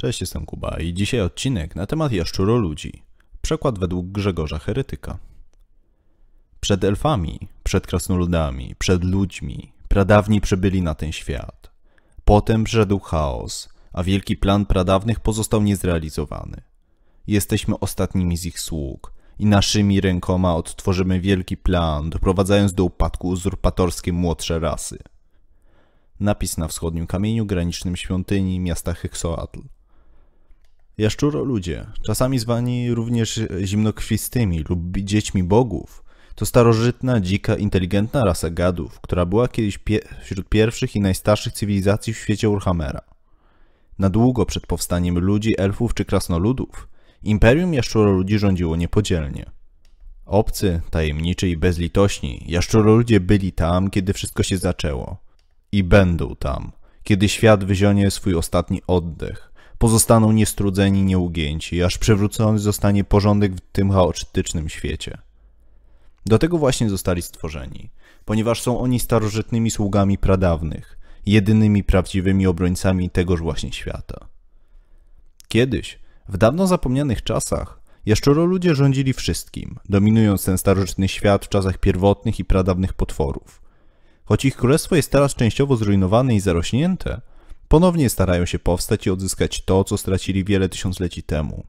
Cześć, jestem Kuba i dzisiaj odcinek na temat jaszczuroludzi. ludzi. Przekład według Grzegorza Heretyka. Przed elfami, przed krasnoludami, przed ludźmi, pradawni przybyli na ten świat. Potem przyszedł chaos, a wielki plan pradawnych pozostał niezrealizowany. Jesteśmy ostatnimi z ich sług i naszymi rękoma odtworzymy wielki plan, doprowadzając do upadku uzurpatorskie młodsze rasy. Napis na wschodnim kamieniu granicznym świątyni miasta Hyksoatl. Jaszczuro ludzie, czasami zwani również zimnokwistymi lub dziećmi bogów, to starożytna, dzika, inteligentna rasa gadów, która była kiedyś pie wśród pierwszych i najstarszych cywilizacji w świecie Urhamera. Na długo przed powstaniem ludzi, elfów czy krasnoludów, imperium jaszczuroludzi rządziło niepodzielnie. Obcy, tajemniczy i bezlitośni, jaszczuroludzie byli tam, kiedy wszystko się zaczęło. I będą tam, kiedy świat wyzionie swój ostatni oddech pozostaną niestrudzeni, nieugięci, aż przywrócony zostanie porządek w tym chaotycznym świecie. Do tego właśnie zostali stworzeni, ponieważ są oni starożytnymi sługami pradawnych, jedynymi prawdziwymi obrońcami tegoż właśnie świata. Kiedyś, w dawno zapomnianych czasach, jeszcze ludzie rządzili wszystkim, dominując ten starożytny świat w czasach pierwotnych i pradawnych potworów. Choć ich królestwo jest teraz częściowo zrujnowane i zarośnięte, ponownie starają się powstać i odzyskać to, co stracili wiele tysiącleci temu.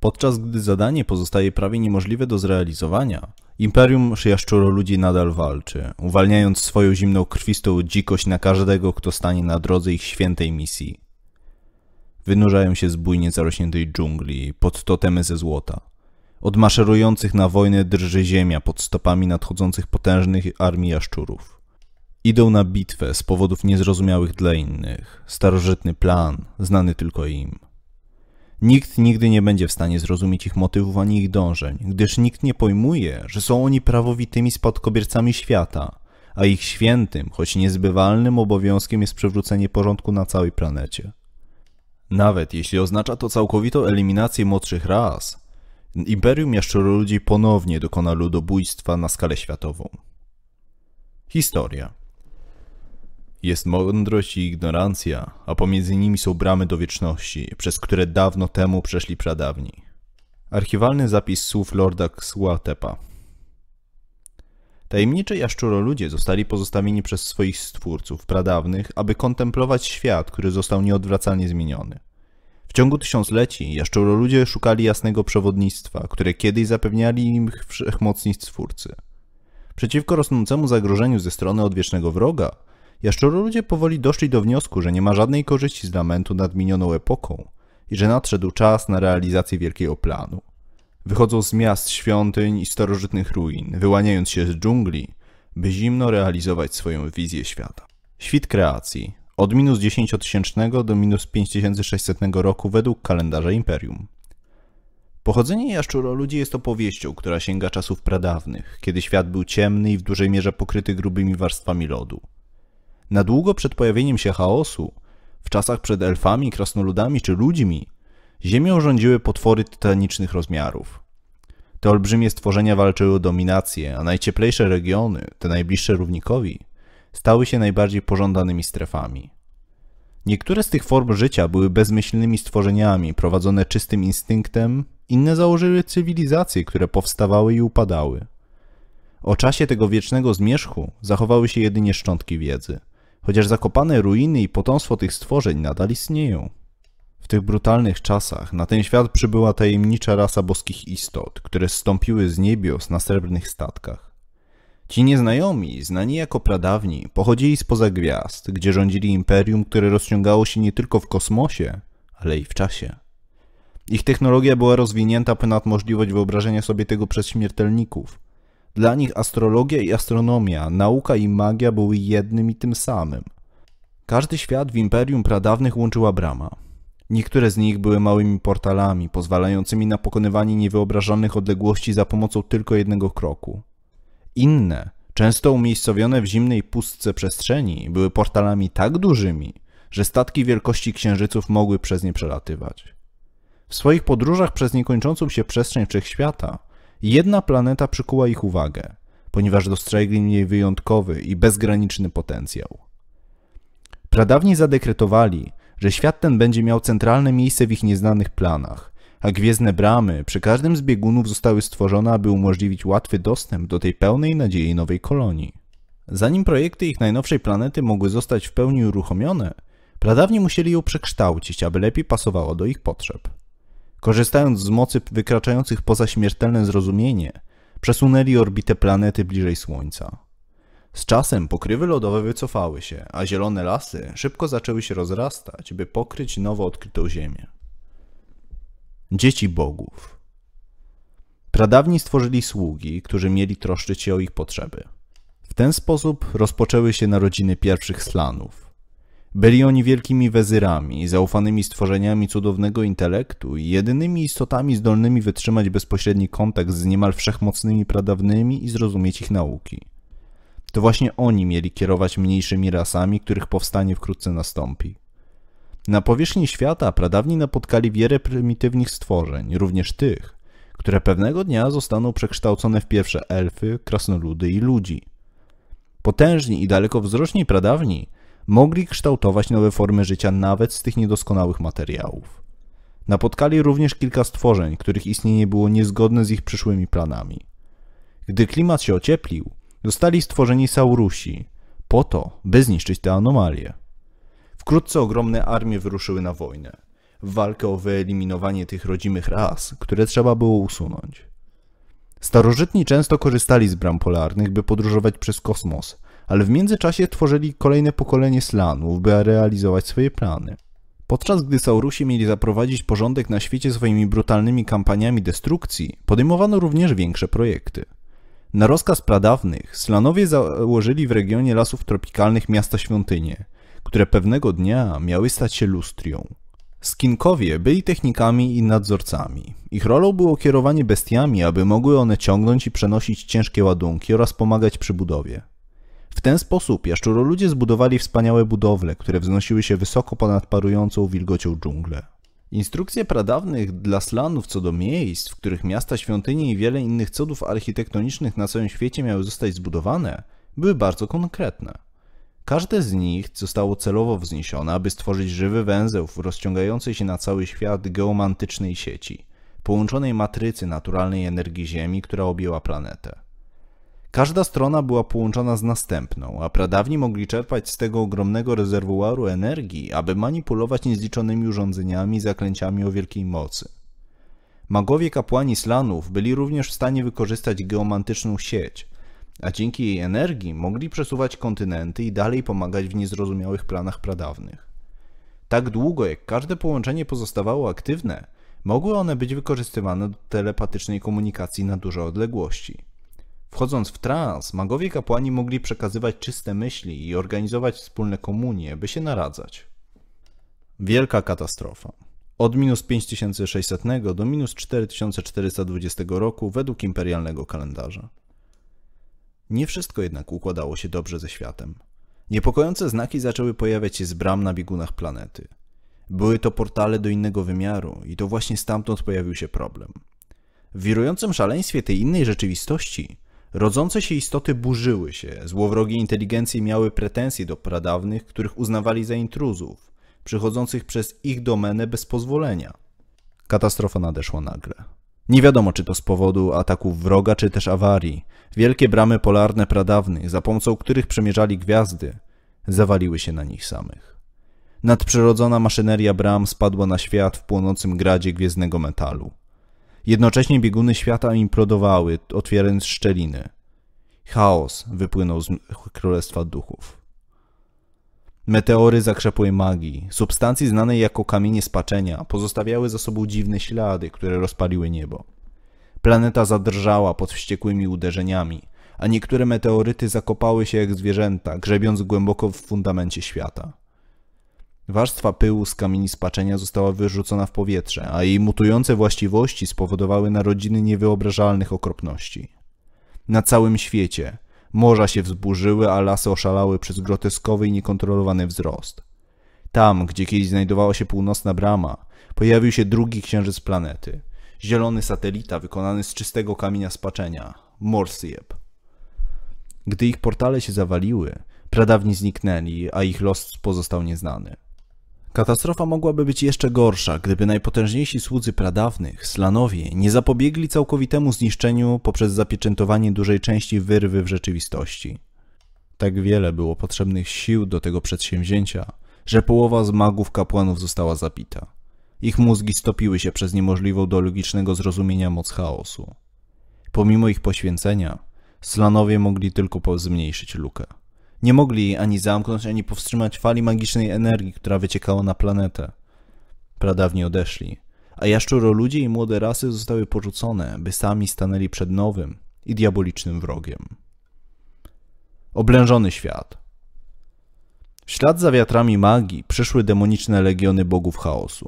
Podczas gdy zadanie pozostaje prawie niemożliwe do zrealizowania, Imperium Szyjaszczuro ludzi nadal walczy, uwalniając swoją zimną krwistą dzikość na każdego, kto stanie na drodze ich świętej misji. Wynurzają się z bujnie zarośniętej dżungli, pod totemy ze złota. Od maszerujących na wojnę drży ziemia pod stopami nadchodzących potężnych armii jaszczurów. Idą na bitwę z powodów niezrozumiałych dla innych, starożytny plan, znany tylko im. Nikt nigdy nie będzie w stanie zrozumieć ich motywów ani ich dążeń, gdyż nikt nie pojmuje, że są oni prawowitymi spadkobiercami świata, a ich świętym, choć niezbywalnym obowiązkiem jest przywrócenie porządku na całej planecie. Nawet jeśli oznacza to całkowitą eliminację młodszych ras, Imperium Jaszczuroludzi ponownie dokona ludobójstwa na skalę światową. Historia jest mądrość i ignorancja, a pomiędzy nimi są bramy do wieczności, przez które dawno temu przeszli pradawni. Archiwalny zapis słów Lorda Xłatepa. Tajemnicze jaszczuroludzie zostali pozostawieni przez swoich stwórców pradawnych, aby kontemplować świat, który został nieodwracalnie zmieniony. W ciągu tysiącleci jaszczuroludzie szukali jasnego przewodnictwa, które kiedyś zapewniali im wszechmocni stwórcy. Przeciwko rosnącemu zagrożeniu ze strony odwiecznego wroga, jaszczuroludzie powoli doszli do wniosku, że nie ma żadnej korzyści z lamentu nad minioną epoką i że nadszedł czas na realizację wielkiego planu. Wychodzą z miast, świątyń i starożytnych ruin, wyłaniając się z dżungli, by zimno realizować swoją wizję świata. Świt kreacji od minus 10 tysięcznego do minus 5600 roku według kalendarza Imperium. Pochodzenie jaszczuroludzi jest opowieścią, która sięga czasów pradawnych, kiedy świat był ciemny i w dużej mierze pokryty grubymi warstwami lodu. Na długo przed pojawieniem się chaosu, w czasach przed elfami, krasnoludami czy ludźmi, ziemią rządziły potwory tytanicznych rozmiarów. Te olbrzymie stworzenia walczyły o dominację, a najcieplejsze regiony, te najbliższe równikowi, stały się najbardziej pożądanymi strefami. Niektóre z tych form życia były bezmyślnymi stworzeniami, prowadzone czystym instynktem, inne założyły cywilizacje, które powstawały i upadały. O czasie tego wiecznego zmierzchu zachowały się jedynie szczątki wiedzy chociaż zakopane ruiny i potomstwo tych stworzeń nadal istnieją. W tych brutalnych czasach na ten świat przybyła tajemnicza rasa boskich istot, które zstąpiły z niebios na srebrnych statkach. Ci nieznajomi, znani jako pradawni, pochodzili spoza gwiazd, gdzie rządzili imperium, które rozciągało się nie tylko w kosmosie, ale i w czasie. Ich technologia była rozwinięta ponad możliwość wyobrażenia sobie tego przez śmiertelników – dla nich astrologia i astronomia, nauka i magia były jednym i tym samym. Każdy świat w imperium pradawnych łączyła brama. Niektóre z nich były małymi portalami, pozwalającymi na pokonywanie niewyobrażalnych odległości za pomocą tylko jednego kroku. Inne, często umiejscowione w zimnej pustce przestrzeni, były portalami tak dużymi, że statki wielkości księżyców mogły przez nie przelatywać. W swoich podróżach przez niekończącą się przestrzeń wszechświata jedna planeta przykuła ich uwagę, ponieważ dostrzegli jej wyjątkowy i bezgraniczny potencjał. Pradawni zadekretowali, że świat ten będzie miał centralne miejsce w ich nieznanych planach, a gwiezdne bramy przy każdym z biegunów zostały stworzone, aby umożliwić łatwy dostęp do tej pełnej nadziei nowej kolonii. Zanim projekty ich najnowszej planety mogły zostać w pełni uruchomione, pradawni musieli ją przekształcić, aby lepiej pasowało do ich potrzeb. Korzystając z mocy wykraczających poza śmiertelne zrozumienie, przesunęli orbitę planety bliżej Słońca. Z czasem pokrywy lodowe wycofały się, a zielone lasy szybko zaczęły się rozrastać, by pokryć nowo odkrytą Ziemię. Dzieci bogów. Pradawni stworzyli sługi, którzy mieli troszczyć się o ich potrzeby. W ten sposób rozpoczęły się narodziny pierwszych slanów. Byli oni wielkimi wezyrami, zaufanymi stworzeniami cudownego intelektu i jedynymi istotami zdolnymi wytrzymać bezpośredni kontakt z niemal wszechmocnymi pradawnymi i zrozumieć ich nauki. To właśnie oni mieli kierować mniejszymi rasami, których powstanie wkrótce nastąpi. Na powierzchni świata pradawni napotkali wiele prymitywnych stworzeń, również tych, które pewnego dnia zostaną przekształcone w pierwsze elfy, krasnoludy i ludzi. Potężni i dalekowzroczni pradawni mogli kształtować nowe formy życia nawet z tych niedoskonałych materiałów. Napotkali również kilka stworzeń, których istnienie było niezgodne z ich przyszłymi planami. Gdy klimat się ocieplił, zostali stworzeni Saurusi, po to, by zniszczyć te anomalie. Wkrótce ogromne armie wyruszyły na wojnę, w walkę o wyeliminowanie tych rodzimych ras, które trzeba było usunąć. Starożytni często korzystali z bram polarnych, by podróżować przez kosmos, ale w międzyczasie tworzyli kolejne pokolenie slanów, by realizować swoje plany. Podczas gdy Saurusi mieli zaprowadzić porządek na świecie swoimi brutalnymi kampaniami destrukcji, podejmowano również większe projekty. Na rozkaz pradawnych, slanowie założyli w regionie lasów tropikalnych miasta świątynie, które pewnego dnia miały stać się lustrią. Skinkowie byli technikami i nadzorcami. Ich rolą było kierowanie bestiami, aby mogły one ciągnąć i przenosić ciężkie ładunki oraz pomagać przy budowie. W ten sposób jaszczuroludzie zbudowali wspaniałe budowle, które wznosiły się wysoko ponad parującą wilgocią dżunglę. Instrukcje pradawnych dla slanów co do miejsc, w których miasta, świątynie i wiele innych cudów architektonicznych na całym świecie miały zostać zbudowane, były bardzo konkretne. Każde z nich zostało celowo wzniesione, aby stworzyć żywy węzeł w rozciągającej się na cały świat geomantycznej sieci, połączonej matrycy naturalnej energii Ziemi, która objęła planetę. Każda strona była połączona z następną, a pradawni mogli czerpać z tego ogromnego rezerwuaru energii, aby manipulować niezliczonymi urządzeniami i zaklęciami o wielkiej mocy. Magowie kapłani slanów byli również w stanie wykorzystać geomantyczną sieć, a dzięki jej energii mogli przesuwać kontynenty i dalej pomagać w niezrozumiałych planach pradawnych. Tak długo jak każde połączenie pozostawało aktywne, mogły one być wykorzystywane do telepatycznej komunikacji na duże odległości – Wchodząc w trans, magowie kapłani mogli przekazywać czyste myśli i organizować wspólne komunie, by się naradzać. Wielka katastrofa. Od minus 5600 do minus 4420 roku według imperialnego kalendarza. Nie wszystko jednak układało się dobrze ze światem. Niepokojące znaki zaczęły pojawiać się z bram na biegunach planety. Były to portale do innego wymiaru i to właśnie stamtąd pojawił się problem. W wirującym szaleństwie tej innej rzeczywistości Rodzące się istoty burzyły się, złowrogie inteligencje miały pretensje do pradawnych, których uznawali za intruzów, przychodzących przez ich domenę bez pozwolenia. Katastrofa nadeszła nagle. Nie wiadomo, czy to z powodu ataków wroga, czy też awarii. Wielkie bramy polarne pradawnych, za pomocą których przemierzali gwiazdy, zawaliły się na nich samych. Nadprzyrodzona maszyneria bram spadła na świat w płonącym gradzie gwiezdnego metalu. Jednocześnie bieguny świata implodowały, otwierając szczeliny. Chaos wypłynął z Królestwa Duchów. Meteory zakrzepłej magii, substancji znanej jako kamienie spaczenia, pozostawiały za sobą dziwne ślady, które rozpaliły niebo. Planeta zadrżała pod wściekłymi uderzeniami, a niektóre meteoryty zakopały się jak zwierzęta, grzebiąc głęboko w fundamencie świata. Warstwa pyłu z kamieni spaczenia została wyrzucona w powietrze, a jej mutujące właściwości spowodowały narodziny niewyobrażalnych okropności. Na całym świecie morza się wzburzyły, a lasy oszalały przez groteskowy i niekontrolowany wzrost. Tam, gdzie kiedyś znajdowała się północna brama, pojawił się drugi księżyc planety. Zielony satelita wykonany z czystego kamienia spaczenia, Morsieb. Gdy ich portale się zawaliły, pradawni zniknęli, a ich los pozostał nieznany. Katastrofa mogłaby być jeszcze gorsza, gdyby najpotężniejsi słudzy pradawnych, slanowie, nie zapobiegli całkowitemu zniszczeniu poprzez zapieczętowanie dużej części wyrwy w rzeczywistości. Tak wiele było potrzebnych sił do tego przedsięwzięcia, że połowa z magów kapłanów została zabita. Ich mózgi stopiły się przez niemożliwą do logicznego zrozumienia moc chaosu. Pomimo ich poświęcenia, slanowie mogli tylko zmniejszyć lukę. Nie mogli ani zamknąć, ani powstrzymać fali magicznej energii, która wyciekała na planetę. Pradawni odeszli, a jaszczuro ludzie i młode rasy zostały porzucone, by sami stanęli przed nowym i diabolicznym wrogiem. Oblężony świat. W ślad za wiatrami magii przyszły demoniczne legiony bogów chaosu.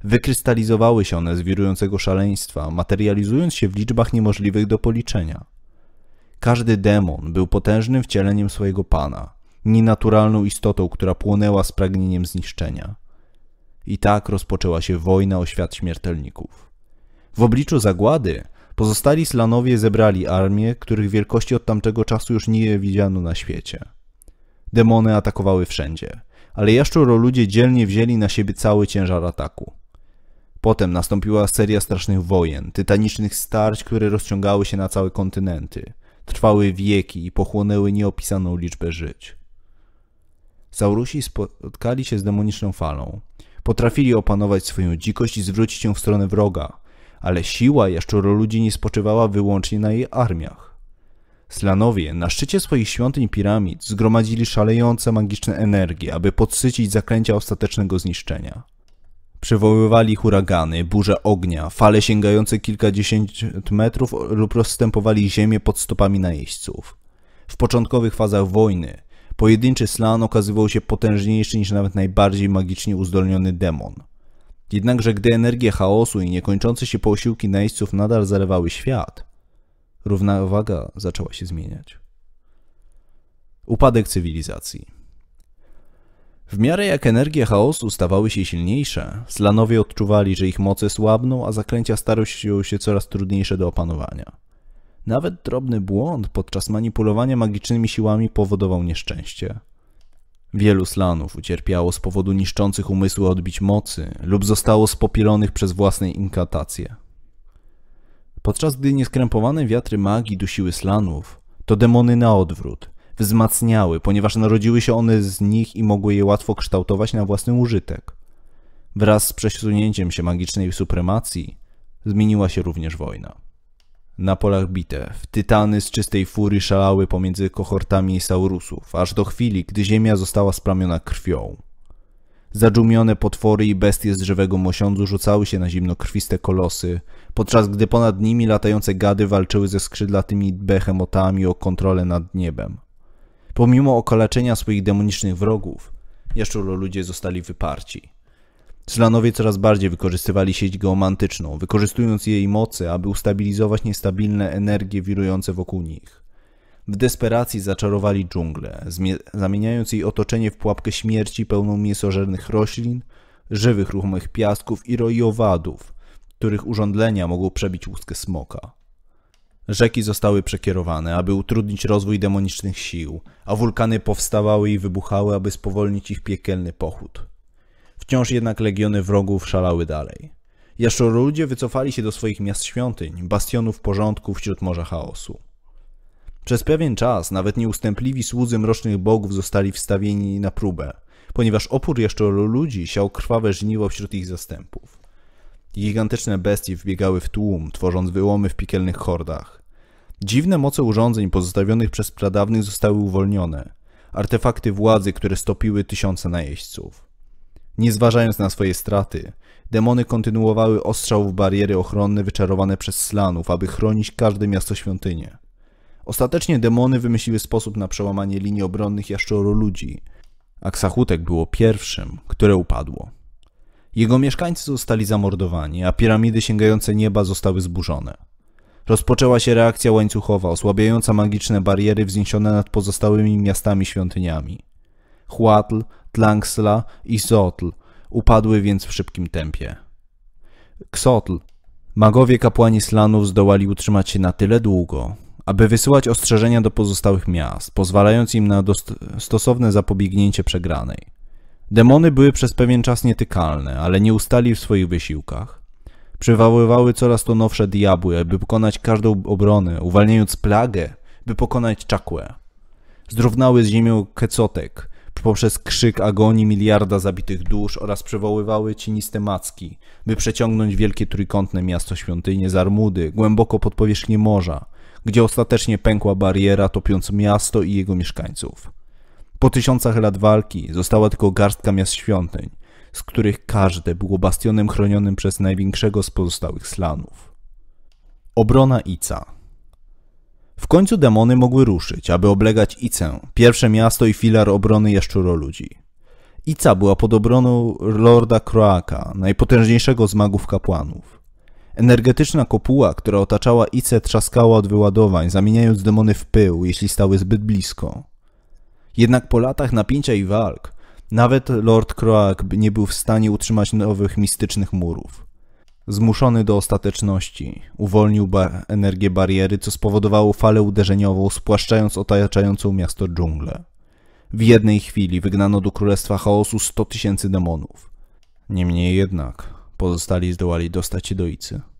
Wykrystalizowały się one z wirującego szaleństwa, materializując się w liczbach niemożliwych do policzenia – każdy demon był potężnym wcieleniem swojego pana, nienaturalną istotą, która płonęła z pragnieniem zniszczenia. I tak rozpoczęła się wojna o świat śmiertelników. W obliczu zagłady pozostali slanowie zebrali armię, których wielkości od tamtego czasu już nie widziano na świecie. Demony atakowały wszędzie, ale jaszczuro ludzie dzielnie wzięli na siebie cały ciężar ataku. Potem nastąpiła seria strasznych wojen, tytanicznych starć, które rozciągały się na całe kontynenty – trwały wieki i pochłonęły nieopisaną liczbę żyć. Saurusi spotkali się z demoniczną falą. Potrafili opanować swoją dzikość i zwrócić ją w stronę wroga, ale siła jaszczuroludzi nie spoczywała wyłącznie na jej armiach. Slanowie na szczycie swoich świątyń piramid zgromadzili szalejące magiczne energie, aby podsycić zaklęcia ostatecznego zniszczenia. Przywoływali huragany, burze ognia, fale sięgające kilkadziesiąt metrów lub rozstępowali ziemię pod stopami najeźdźców. W początkowych fazach wojny pojedynczy slan okazywał się potężniejszy niż nawet najbardziej magicznie uzdolniony demon. Jednakże gdy energie chaosu i niekończące się posiłki najeźdźców nadal zalewały świat, równowaga zaczęła się zmieniać. Upadek cywilizacji. W miarę jak energie chaosu stawały się silniejsze, slanowie odczuwali, że ich moce słabną, a zaklęcia starościły się coraz trudniejsze do opanowania. Nawet drobny błąd podczas manipulowania magicznymi siłami powodował nieszczęście. Wielu slanów ucierpiało z powodu niszczących umysły odbić mocy lub zostało spopielonych przez własne inkatacje. Podczas gdy nieskrępowane wiatry magii dusiły slanów, to demony na odwrót wzmacniały, ponieważ narodziły się one z nich i mogły je łatwo kształtować na własny użytek. Wraz z przesunięciem się magicznej supremacji zmieniła się również wojna. Na polach bitew tytany z czystej fury szalały pomiędzy kohortami Saurusów, aż do chwili, gdy ziemia została splamiona krwią. Zadżumione potwory i bestie z żywego mosiądzu rzucały się na zimnokrwiste kolosy, podczas gdy ponad nimi latające gady walczyły ze skrzydlatymi behemotami o kontrolę nad niebem. Pomimo okaleczenia swoich demonicznych wrogów, jaszczuro ludzie zostali wyparci. Slanowie coraz bardziej wykorzystywali sieć geomantyczną, wykorzystując jej moce, aby ustabilizować niestabilne energie wirujące wokół nich. W desperacji zaczarowali dżunglę, zamieniając jej otoczenie w pułapkę śmierci pełną mięsożernych roślin, żywych ruchomych piasków i roi owadów, których urządlenia mogą przebić łuskę smoka. Rzeki zostały przekierowane, aby utrudnić rozwój demonicznych sił, a wulkany powstawały i wybuchały, aby spowolnić ich piekielny pochód. Wciąż jednak legiony wrogów szalały dalej. ludzie wycofali się do swoich miast świątyń, bastionów porządku wśród morza chaosu. Przez pewien czas nawet nieustępliwi słudzy mrocznych bogów zostali wstawieni na próbę, ponieważ opór jaszczoroludzi siał krwawe żniwo wśród ich zastępów. Gigantyczne bestie wbiegały w tłum, tworząc wyłomy w piekielnych hordach. Dziwne moce urządzeń pozostawionych przez pradawnych zostały uwolnione. Artefakty władzy, które stopiły tysiące najeźdźców. Nie zważając na swoje straty, demony kontynuowały ostrzał w bariery ochronne wyczarowane przez slanów, aby chronić każde miasto świątynię. Ostatecznie demony wymyśliły sposób na przełamanie linii obronnych jaszczoro ludzi, a Ksachutek było pierwszym, które upadło. Jego mieszkańcy zostali zamordowani, a piramidy sięgające nieba zostały zburzone. Rozpoczęła się reakcja łańcuchowa, osłabiająca magiczne bariery wzniesione nad pozostałymi miastami-świątyniami. Huatl, Tlangsla i Zotl upadły więc w szybkim tempie. Xotl, Magowie kapłani slanów zdołali utrzymać się na tyle długo, aby wysyłać ostrzeżenia do pozostałych miast, pozwalając im na stosowne zapobiegnięcie przegranej. Demony były przez pewien czas nietykalne, ale nie ustali w swoich wysiłkach. Przywoływały coraz to nowsze diabły, by pokonać każdą obronę, uwalniając plagę, by pokonać czakłę. Zrównały z ziemią kecotek poprzez krzyk agonii miliarda zabitych dusz oraz przywoływały cieniste macki, by przeciągnąć wielkie trójkątne miasto świątynie Zarmudy Armudy głęboko pod powierzchnię morza, gdzie ostatecznie pękła bariera topiąc miasto i jego mieszkańców. Po tysiącach lat walki została tylko garstka miast świątyń, z których każde było bastionem chronionym przez największego z pozostałych slanów. Obrona Ica W końcu demony mogły ruszyć, aby oblegać Icę, pierwsze miasto i filar obrony jaszczuro ludzi. Ica była pod obroną Lorda Kroaka, najpotężniejszego z magów kapłanów. Energetyczna kopuła, która otaczała Icę, trzaskała od wyładowań, zamieniając demony w pył, jeśli stały zbyt blisko. Jednak po latach napięcia i walk, nawet Lord Croak nie był w stanie utrzymać nowych mistycznych murów. Zmuszony do ostateczności, uwolnił energię bariery, co spowodowało falę uderzeniową, spłaszczając otaczającą miasto dżunglę. W jednej chwili wygnano do Królestwa Chaosu 100 tysięcy demonów. Niemniej jednak pozostali zdołali dostać się do Icy.